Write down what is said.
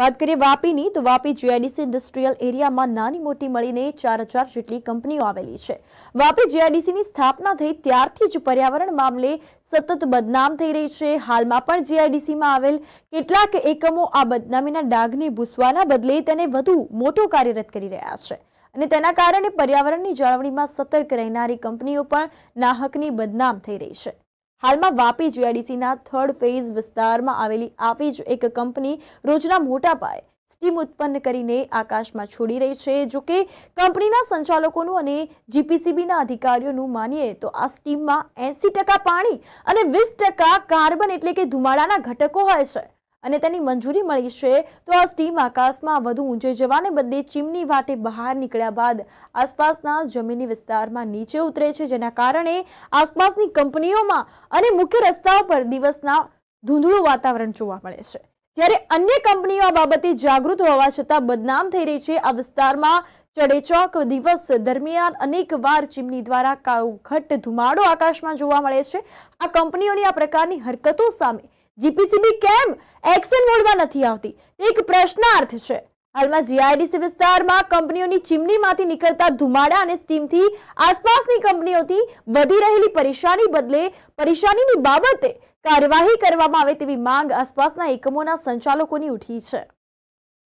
વાત કરીએ વાપીની તો વાપી જીઆઈડીસી ઇન્ડસ્ટ્રીયલ એરિયામાં નાની મોટી મળીને ચાર હજાર જેટલી કંપનીઓ આવેલી છે વાપી જીઆઈડીસીની સ્થાપના થઈ ત્યારથી જ પર્યાવરણ મામલે સતત બદનામ થઈ રહી છે હાલમાં પણ જીઆઈડીસીમાં આવેલ કેટલાક એકમો આ બદનામીના ડાઘને ભૂસવાના બદલે તેને વધુ મોટો કાર્યરત કરી રહ્યા છે અને તેના કારણે પર્યાવરણની જાળવણીમાં સતર્ક રહેનારી કંપનીઓ પણ નાહકની બદનામ થઈ રહી છે હાલમાં વાપી જીઆઈડીસીના થર્ડ ફેઝ વિસ્તારમાં આવેલી આવી જ એક કંપની રોજના મોટા પાયે સ્ટીમ ઉત્પન્ન કરીને આકાશમાં છોડી રહી છે જો કે કંપનીના સંચાલકોનું અને જીપીસીબીના અધિકારીઓનું માનીએ તો આ સ્ટીમમાં એંસી પાણી અને વીસ કાર્બન એટલે કે ધુમાડાના ઘટકો હોય છે અને તેની મંજૂરી મળી છે તો આ સ્ટીમ આકાશમાં વધુ ઊંચે જવાને બદલે ચીમની વાટે બહાર નીકળ્યા બાદ આસપાસના જમીની વિસ્તારમાં નીચે ઉતરે છે જેના કારણે આસપાસની કંપનીઓમાં અને મુખ્ય રસ્તાઓ પર દિવસના ધૂંધળું વાતાવરણ જોવા મળે છે જ્યારે અન્ય કંપનીઓ આ બાબતે જાગૃત હોવા છતાં બદનામ થઈ રહી છે આ વિસ્તારમાં ચડેચોક દિવસ દરમિયાન અનેક વાર ચીમની દ્વારા કાઉઘટ ધુમાડો આકાશમાં જોવા મળે છે આ કંપનીઓની આ પ્રકારની હરકતો સામે જીપીસીબી કેમ એક્શન મોડમાં નથી આવતી તે એક પ્રશ્નાર્થ છે હાલમાં જીઆઈડીસી વિસ્તારમાં કંપનીઓની ચીમનીમાંથી નીકળતા ધુમાડા અને સ્ટીમથી આસપાસની કંપનીઓથી વધી રહેલી પરેશાની બદલે પરેશાનીની બાબતે કાર્યવાહી કરવામાં આવે તેવી માંગ આસપાસના એકમોના સંચાલકોની ઉઠી છે